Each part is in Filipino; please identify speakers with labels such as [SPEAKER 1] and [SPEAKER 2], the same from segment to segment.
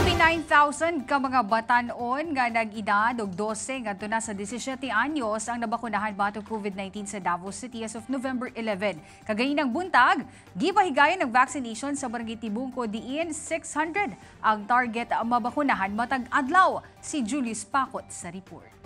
[SPEAKER 1] 39,000 ka mga batanon nga nag-edad og 12 ngadto na sa 17 anyos ang nabakunahan batok COVID-19 sa Davao City as of November 11. Kagayin ng buntag, gibahigayon ng vaccination sa Barangay Tibungko diin 600 ang target mabakunahan matag adlaw si Julius Pakot sa report.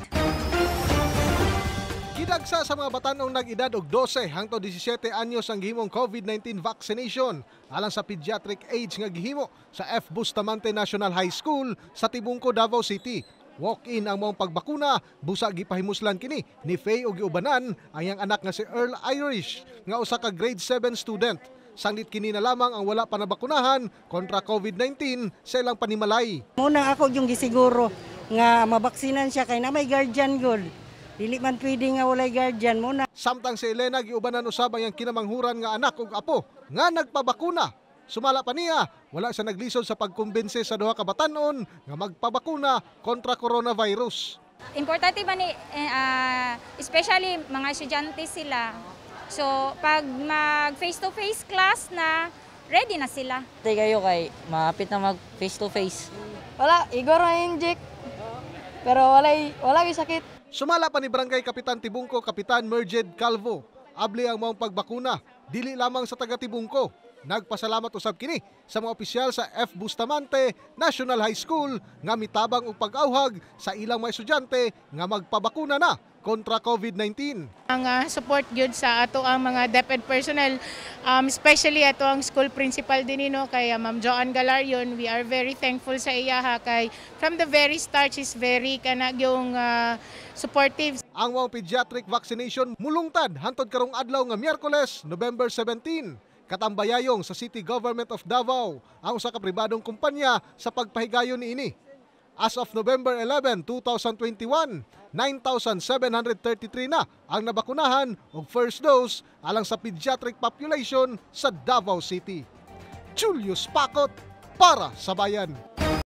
[SPEAKER 2] Nalagsa sa mga batanong nag-edad og 12 hangtod 17 anyos ang gihimong COVID-19 vaccination alang sa pediatric age nga gihimo sa F. Bustamante National High School sa Tibungko, Davao City. Walk-in ang mong pagbakuna, busa gipahimuslan kini ni Faye og giubanan ang iyang anak nga si Earl Irish nga usa ka grade 7 student. Sanglit kini na lamang ang wala pa nabakunahan kontra COVID-19 sa ilang panimalay.
[SPEAKER 3] Muna ako yung gisiguro nga mabaksinan siya kay na may guardian
[SPEAKER 2] good Dili man pwede nga walay guardian mo na. Samtang si Elena giubanan usab ang yang kinamanghuran nga anak ug apo nga nagpabakuna. Sumala pa niya, wala siya naglisod sa pagkumbinse sa duha ka batan-on nga magpabakuna kontra coronavirus.
[SPEAKER 1] Importante ba ni uh, especially mga estudyante sila. So pag mag face to face class na ready na sila.
[SPEAKER 3] Tay kayo kay maapit na mag
[SPEAKER 2] face to face. Wala, igor na inject. Pero wala wala sakit. Sumala pa ni Barangay Kapitan Tibungko, Kapitan Merjed Calvo, abli ang maong pagbakuna, dili lamang sa taga Tibungko, Nagpasalamat usab kini sa mga opisyal sa F. Bustamante National High School nga mitabang og pag-awhag sa ilang mga estudyante nga magpabakuna na kontra COVID-19.
[SPEAKER 3] Ang uh, support gyud sa ato ang mga DepEd personnel, um, especially ato ang school principal din nino kay uh, Ma'am Joan Galarion. We are very thankful sa iya ha kay from the very start is very kanag yung uh,
[SPEAKER 2] supportive. Ang mga pediatric vaccination mulungtad hantod karong adlaw nga Miyerkules, November 17 katambayayong sa City Government of Davao ang usa ka pribadong kumpanya sa pagpahigayon ini. As of November 11, 2021, 9,733 na ang nabakunahan og first dose alang sa pediatric population sa Davao City. Julius Pakot para sa bayan.